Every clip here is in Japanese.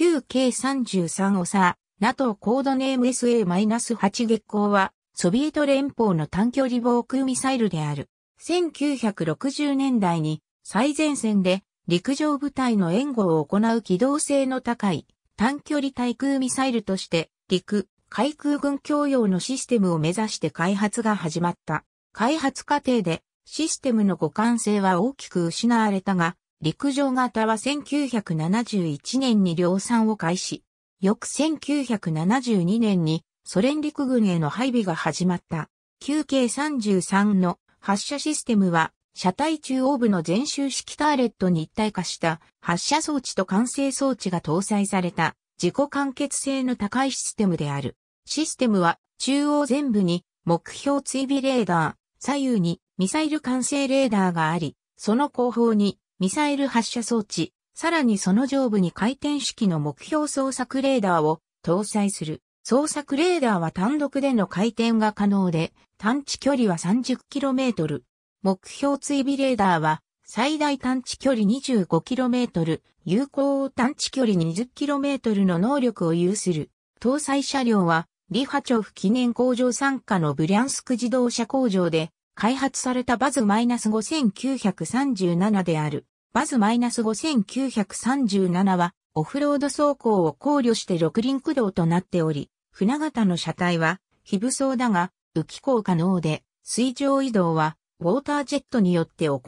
9K33 オサ、NATO コードネーム SA-8 月光は、ソビエト連邦の短距離防空ミサイルである。1960年代に最前線で陸上部隊の援護を行う機動性の高い短距離対空ミサイルとして陸、海空軍共用のシステムを目指して開発が始まった。開発過程でシステムの互換性は大きく失われたが、陸上型は1971年に量産を開始。翌1972年にソ連陸軍への配備が始まった。9K33 の発射システムは車体中央部の全周式ターレットに一体化した発射装置と完成装置が搭載された自己完結性の高いシステムである。システムは中央全部に目標追尾レーダー、左右にミサイル管制レーダーがあり、その後方にミサイル発射装置、さらにその上部に回転式の目標捜索レーダーを搭載する。捜索レーダーは単独での回転が可能で、探知距離は 30km。目標追尾レーダーは、最大探知距離 25km、有効探知距離 20km の能力を有する。搭載車両は、リハチョフ記念工場傘下のブリャンスク自動車工場で開発されたバズ -5937 である。バズ -5937 は、オフロード走行を考慮して六輪駆動となっており、船型の車体は、非武装だが、浮き降可能で、水上移動は、ウォータージェットによって行う。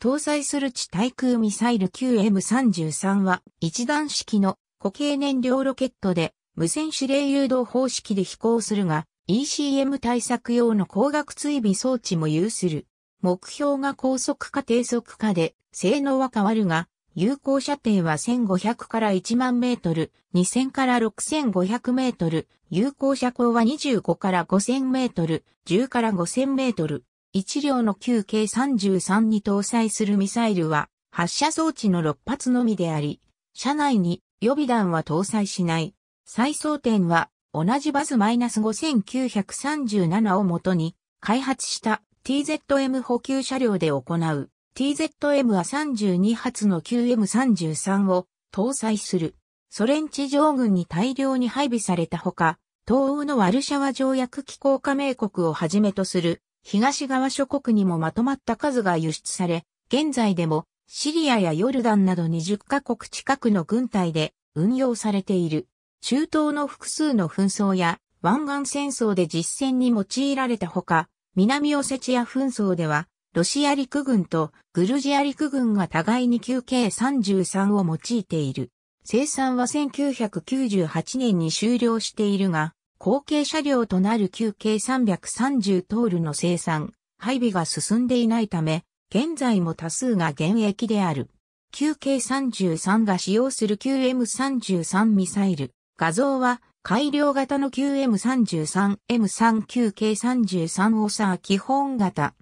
搭載する地対空ミサイル QM33 は、一段式の固形燃料ロケットで、無線指令誘導方式で飛行するが、ECM 対策用の光学追尾装置も有する。目標が高速か低速かで、性能は変わるが、有効射程は1500から1万メートル、2000から6500メートル、有効射高は25から5000メートル、10から5000メートル。1両の旧 K33 に搭載するミサイルは、発射装置の6発のみであり、車内に予備弾は搭載しない。最装点は、同じバス -5937 をもとに、開発した TZM 補給車両で行う。TZM は32発の QM33 を搭載する。ソ連地上軍に大量に配備されたほか、東欧のワルシャワ条約機構加盟国をはじめとする東側諸国にもまとまった数が輸出され、現在でもシリアやヨルダンなど20カ国近くの軍隊で運用されている。中東の複数の紛争や湾岸戦争で実戦に用いられたほか、南オセチア紛争では、ロシア陸軍とグルジア陸軍が互いに 9K33 を用いている。生産は1998年に終了しているが、後継車両となる 9K330 トールの生産、配備が進んでいないため、現在も多数が現役である。9K33 が使用する q m 3 3ミサイル。画像は改良型の QM33、M39 k 33オサー基本型、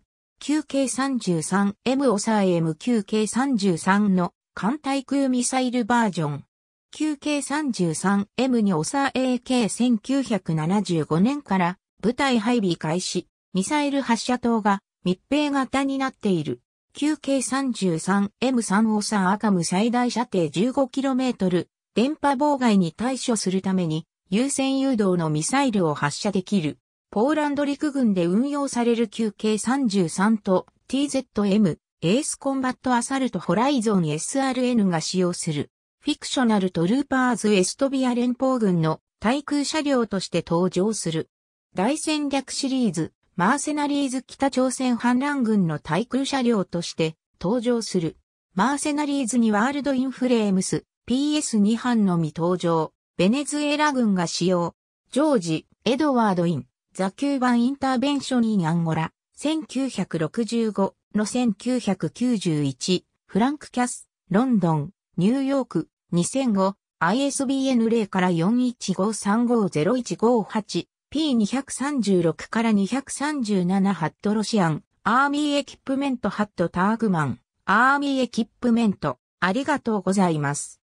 9 k 33、M オサー M9 k 33の艦対空ミサイルバージョン。9 k 33M にオサー AK 1975年から部隊配備開始、ミサイル発射塔が密閉型になっている。9 k 33M3 オサー赤ム最大射程 15km、電波妨害に対処するために優先誘導のミサイルを発射できる。ポーランド陸軍で運用される QK33 と TZM エースコンバットアサルトホライゾン SRN が使用するフィクショナルトルーパーズエストビア連邦軍の対空車両として登場する。大戦略シリーズマーセナリーズ北朝鮮反乱軍の対空車両として登場する。マーセナリーズにワールドインフレームス PS2 班のみ登場、ベネズエラ軍が使用、ジョージ、エドワード・イン、ザ・キューバン・インターベンション・イン・アンゴラ、1965の1991、フランク・キャス、ロンドン、ニューヨーク、2005、ISBN 0から4 1 5 3 5 0 1 5 8 p 2 3 6から237ハットロシアン、アーミーエキップメントハットターグマン、アーミーエキップメント、ありがとうございます。